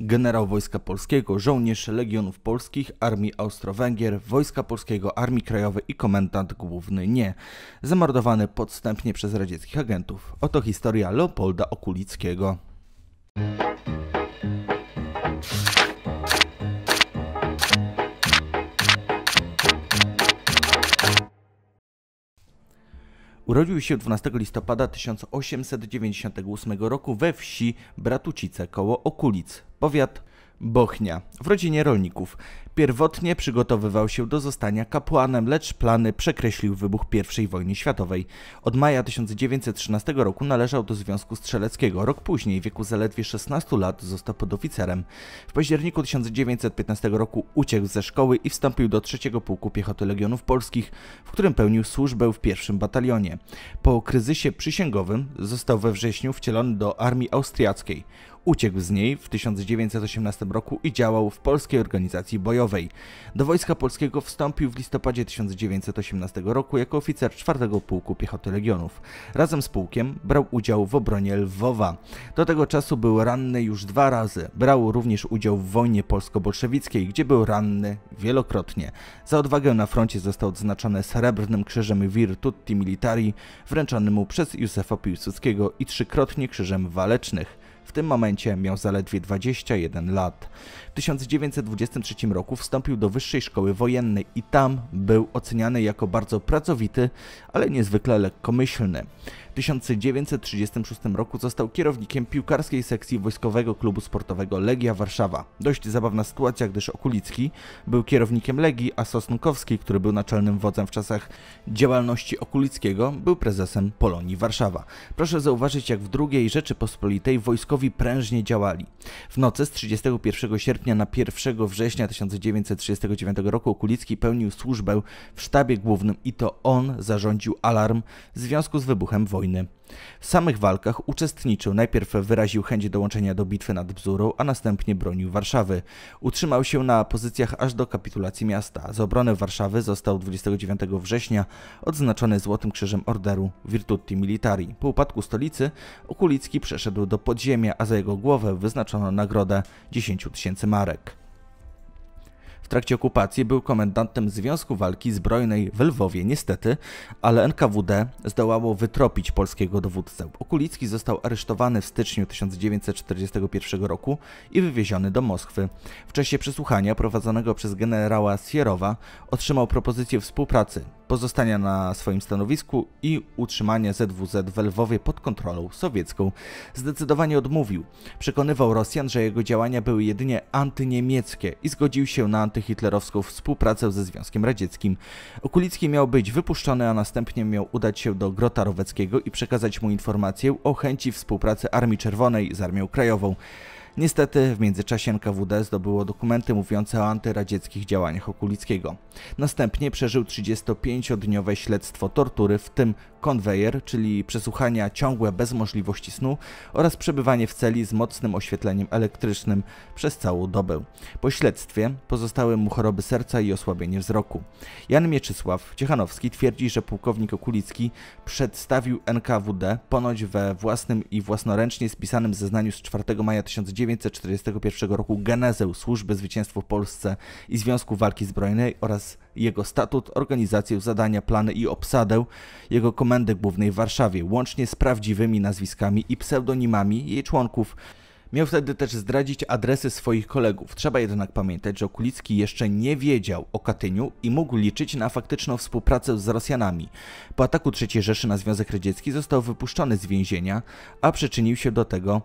generał Wojska Polskiego, żołnierz Legionów Polskich, Armii Austro-Węgier, Wojska Polskiego, Armii Krajowej i komendant główny nie, zamordowany podstępnie przez radzieckich agentów. Oto historia Leopolda Okulickiego. Urodził się 12 listopada 1898 roku we wsi Bratucice koło Okulic, powiat Bochnia w rodzinie rolników. Pierwotnie przygotowywał się do zostania kapłanem, lecz plany przekreślił wybuch I wojny światowej. Od maja 1913 roku należał do Związku Strzeleckiego. Rok później, w wieku zaledwie 16 lat, został podoficerem. W październiku 1915 roku uciekł ze szkoły i wstąpił do trzeciego pułku piechoty Legionów Polskich, w którym pełnił służbę w pierwszym batalionie. Po kryzysie przysięgowym został we wrześniu wcielony do armii austriackiej uciekł z niej w 1918 roku i działał w Polskiej Organizacji Bojowej. Do Wojska Polskiego wstąpił w listopadzie 1918 roku jako oficer 4. Pułku Piechoty Legionów. Razem z pułkiem brał udział w obronie Lwowa. Do tego czasu był ranny już dwa razy. Brał również udział w wojnie polsko-bolszewickiej, gdzie był ranny wielokrotnie. Za odwagę na froncie został odznaczony srebrnym krzyżem Virtuti Militari, wręczonym mu przez Józefa Piłsudskiego i trzykrotnie krzyżem walecznych. W tym momencie miał zaledwie 21 lat. W 1923 roku wstąpił do Wyższej Szkoły Wojennej i tam był oceniany jako bardzo pracowity, ale niezwykle lekkomyślny. 1936 roku został kierownikiem piłkarskiej sekcji Wojskowego Klubu Sportowego Legia Warszawa. Dość zabawna sytuacja, gdyż Okulicki był kierownikiem Legii, a Sosnkowski, który był naczelnym wodzem w czasach działalności Okulickiego, był prezesem Polonii Warszawa. Proszę zauważyć, jak w II Rzeczypospolitej wojskowi prężnie działali. W nocy z 31 sierpnia na 1 września 1939 roku Okulicki pełnił służbę w sztabie głównym i to on zarządził alarm w związku z wybuchem wojny wojny. W samych walkach uczestniczył. Najpierw wyraził chęć dołączenia do bitwy nad Bzurą, a następnie bronił Warszawy. Utrzymał się na pozycjach aż do kapitulacji miasta. Za obronę Warszawy został 29 września odznaczony Złotym Krzyżem Orderu Virtuti Militari. Po upadku stolicy Okulicki przeszedł do podziemia, a za jego głowę wyznaczono nagrodę 10 tysięcy marek trakcie okupacji był komendantem Związku Walki Zbrojnej w Lwowie niestety, ale NKWD zdołało wytropić polskiego dowódcę. Okulicki został aresztowany w styczniu 1941 roku i wywieziony do Moskwy. W czasie przesłuchania prowadzonego przez generała Sierowa otrzymał propozycję współpracy pozostania na swoim stanowisku i utrzymania ZWZ w Lwowie pod kontrolą sowiecką. Zdecydowanie odmówił. Przekonywał Rosjan, że jego działania były jedynie antyniemieckie i zgodził się na antyhitlerowską współpracę ze Związkiem Radzieckim. Okulicki miał być wypuszczony, a następnie miał udać się do Grota Roweckiego i przekazać mu informację o chęci współpracy Armii Czerwonej z Armią Krajową. Niestety w międzyczasie NKWD zdobyło dokumenty mówiące o antyradzieckich działaniach Okulickiego. Następnie przeżył 35-dniowe śledztwo tortury, w tym konwejer, czyli przesłuchania ciągłe bez możliwości snu oraz przebywanie w celi z mocnym oświetleniem elektrycznym przez całą dobę. Po śledztwie pozostały mu choroby serca i osłabienie wzroku. Jan Mieczysław Ciechanowski twierdzi, że pułkownik Okulicki przedstawił NKWD ponoć we własnym i własnoręcznie spisanym zeznaniu z 4 maja 1941 roku genezę służby zwycięstwa w Polsce i Związku Walki Zbrojnej oraz jego statut, organizację, zadania, plany i obsadę jego komendy głównej w Warszawie, łącznie z prawdziwymi nazwiskami i pseudonimami jej członków. Miał wtedy też zdradzić adresy swoich kolegów. Trzeba jednak pamiętać, że Okulicki jeszcze nie wiedział o Katyniu i mógł liczyć na faktyczną współpracę z Rosjanami. Po ataku III Rzeszy na Związek Radziecki został wypuszczony z więzienia, a przyczynił się do tego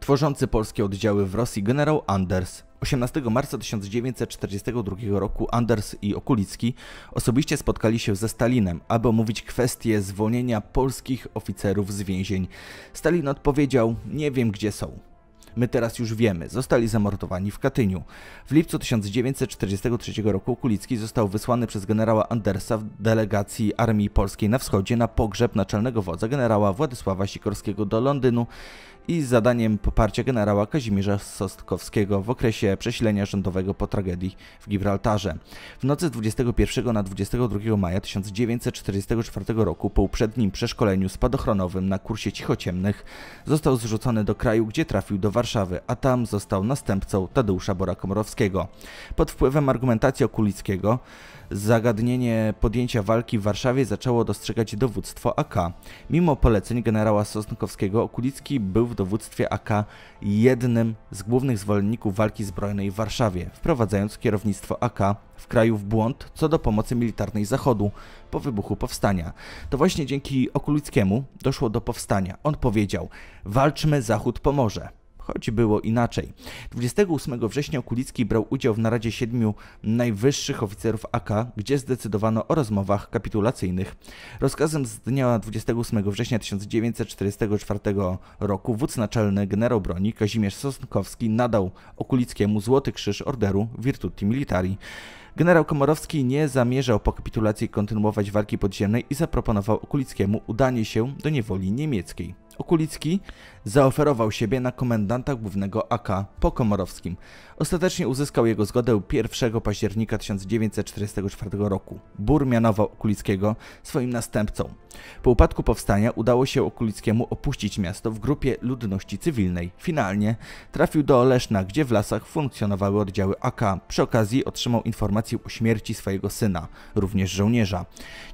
tworzący polskie oddziały w Rosji generał Anders. 18 marca 1942 roku Anders i Okulicki osobiście spotkali się ze Stalinem, aby omówić kwestię zwolnienia polskich oficerów z więzień. Stalin odpowiedział: Nie wiem, gdzie są. My teraz już wiemy, zostali zamordowani w Katyniu. W lipcu 1943 roku Kulicki został wysłany przez generała Andersa w delegacji Armii Polskiej na wschodzie na pogrzeb naczelnego wodza generała Władysława Sikorskiego do Londynu i z zadaniem poparcia generała Kazimierza Sostkowskiego w okresie przesilenia rządowego po tragedii w Gibraltarze. W nocy z 21 na 22 maja 1944 roku po uprzednim przeszkoleniu spadochronowym na kursie cichociemnych został zrzucony do kraju, gdzie trafił do Warszawy, a tam został następcą Tadeusza Bora Komorowskiego. Pod wpływem argumentacji Okulickiego Zagadnienie podjęcia walki w Warszawie zaczęło dostrzegać dowództwo AK. Mimo poleceń generała Sosnkowskiego, Okulicki był w dowództwie AK jednym z głównych zwolenników walki zbrojnej w Warszawie, wprowadzając kierownictwo AK w kraju w błąd co do pomocy militarnej Zachodu po wybuchu powstania. To właśnie dzięki Okulickiemu doszło do powstania. On powiedział: Walczmy, Zachód pomoże choć było inaczej. 28 września Kulicki brał udział w naradzie siedmiu najwyższych oficerów AK, gdzie zdecydowano o rozmowach kapitulacyjnych. Rozkazem z dnia 28 września 1944 roku wódz naczelny generał broni Kazimierz Sosnkowski nadał Okulickiemu Złoty Krzyż Orderu Virtuti Militari. Generał Komorowski nie zamierzał po kapitulacji kontynuować walki podziemnej i zaproponował Okulickiemu udanie się do niewoli niemieckiej. Okulicki zaoferował siebie na komendanta głównego AK po Komorowskim. Ostatecznie uzyskał jego zgodę 1 października 1944 roku. Bur mianował Okulickiego swoim następcą. Po upadku powstania udało się Okulickiemu opuścić miasto w grupie ludności cywilnej. Finalnie trafił do Oleszna, gdzie w lasach funkcjonowały oddziały AK. Przy okazji otrzymał informację o śmierci swojego syna, również żołnierza.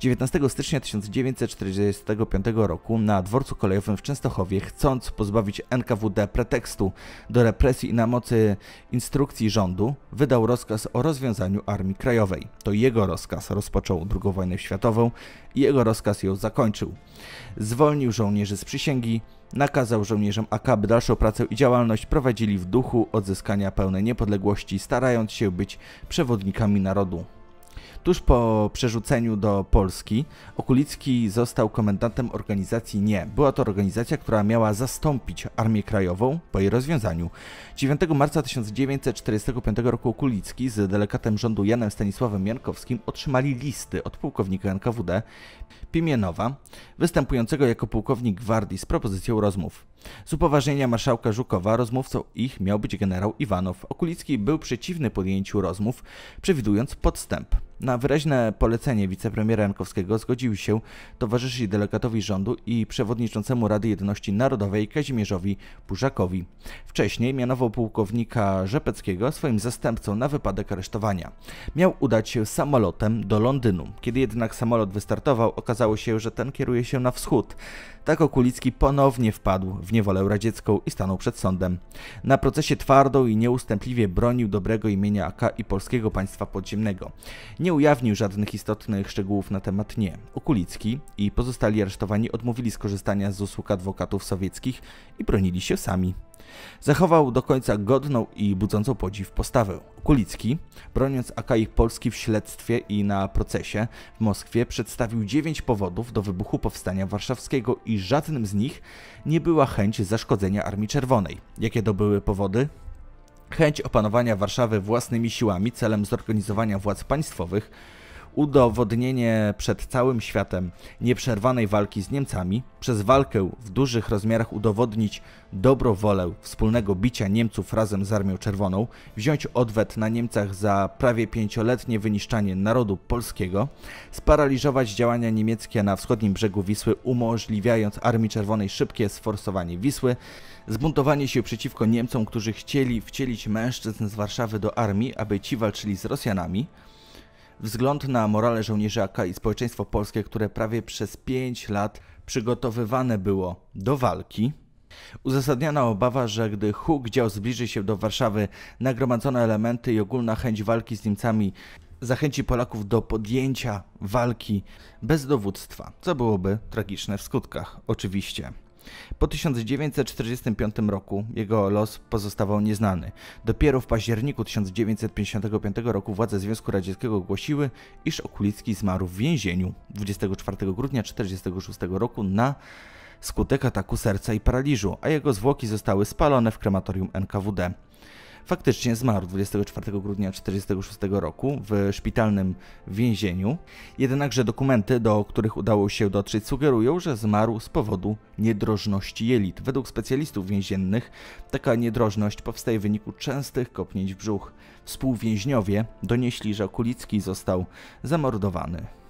19 stycznia 1945 roku na dworcu kolejowym w Częstochowie Częstochowie, chcąc pozbawić NKWD pretekstu do represji i na mocy instrukcji rządu, wydał rozkaz o rozwiązaniu Armii Krajowej. To jego rozkaz rozpoczął II wojnę światową i jego rozkaz ją zakończył. Zwolnił żołnierzy z przysięgi, nakazał żołnierzom AK, by dalszą pracę i działalność prowadzili w duchu odzyskania pełnej niepodległości, starając się być przewodnikami narodu. Tuż po przerzuceniu do Polski Okulicki został komendantem organizacji NIE. Była to organizacja, która miała zastąpić Armię Krajową po jej rozwiązaniu. 9 marca 1945 roku Okulicki z delegatem rządu Janem Stanisławem Jankowskim otrzymali listy od pułkownika NKWD Pimienowa, występującego jako pułkownik gwardii z propozycją rozmów. Z upoważnienia marszałka Żukowa rozmówcą ich miał być generał Iwanow. Okulicki był przeciwny podjęciu rozmów, przewidując podstęp. Na wyraźne polecenie wicepremiera Jankowskiego zgodził się towarzyszyć delegatowi rządu i przewodniczącemu Rady Jedności Narodowej Kazimierzowi Burzakowi. Wcześniej mianował pułkownika Rzepeckiego swoim zastępcą na wypadek aresztowania. Miał udać się samolotem do Londynu. Kiedy jednak samolot wystartował, okazało się, że ten kieruje się na wschód. Tak Okulicki ponownie wpadł w niewolę radziecką i stanął przed sądem. Na procesie twardo i nieustępliwie bronił dobrego imienia AK i polskiego państwa podziemnego. Nie nie ujawnił żadnych istotnych szczegółów na temat nie. Okulicki i pozostali aresztowani odmówili skorzystania z usług adwokatów sowieckich i bronili się sami. Zachował do końca godną i budzącą podziw postawę. Okulicki, broniąc Akai Polski w śledztwie i na procesie w Moskwie, przedstawił dziewięć powodów do wybuchu Powstania Warszawskiego i żadnym z nich nie była chęć zaszkodzenia Armii Czerwonej. Jakie to były powody? chęć opanowania Warszawy własnymi siłami celem zorganizowania władz państwowych udowodnienie przed całym światem nieprzerwanej walki z Niemcami, przez walkę w dużych rozmiarach udowodnić dobrą wolę wspólnego bicia Niemców razem z Armią Czerwoną, wziąć odwet na Niemcach za prawie pięcioletnie wyniszczanie narodu polskiego, sparaliżować działania niemieckie na wschodnim brzegu Wisły, umożliwiając Armii Czerwonej szybkie sforsowanie Wisły, zbuntowanie się przeciwko Niemcom, którzy chcieli wcielić mężczyzn z Warszawy do armii, aby ci walczyli z Rosjanami, Wzgląd na morale AK i społeczeństwo polskie, które prawie przez 5 lat przygotowywane było do walki, Uzasadniana obawa, że gdy huk dział zbliży się do Warszawy, nagromadzone elementy i ogólna chęć walki z Niemcami zachęci Polaków do podjęcia walki bez dowództwa, co byłoby tragiczne w skutkach, oczywiście. Po 1945 roku jego los pozostawał nieznany. Dopiero w październiku 1955 roku władze Związku Radzieckiego ogłosiły, iż Okulicki zmarł w więzieniu 24 grudnia 1946 roku na skutek ataku serca i paraliżu, a jego zwłoki zostały spalone w krematorium NKWD faktycznie zmarł 24 grudnia 1946 roku w szpitalnym więzieniu. Jednakże dokumenty, do których udało się dotrzeć, sugerują, że zmarł z powodu niedrożności jelit. Według specjalistów więziennych taka niedrożność powstaje w wyniku częstych kopnięć w brzuch. Współwięźniowie donieśli, że Okulicki został zamordowany.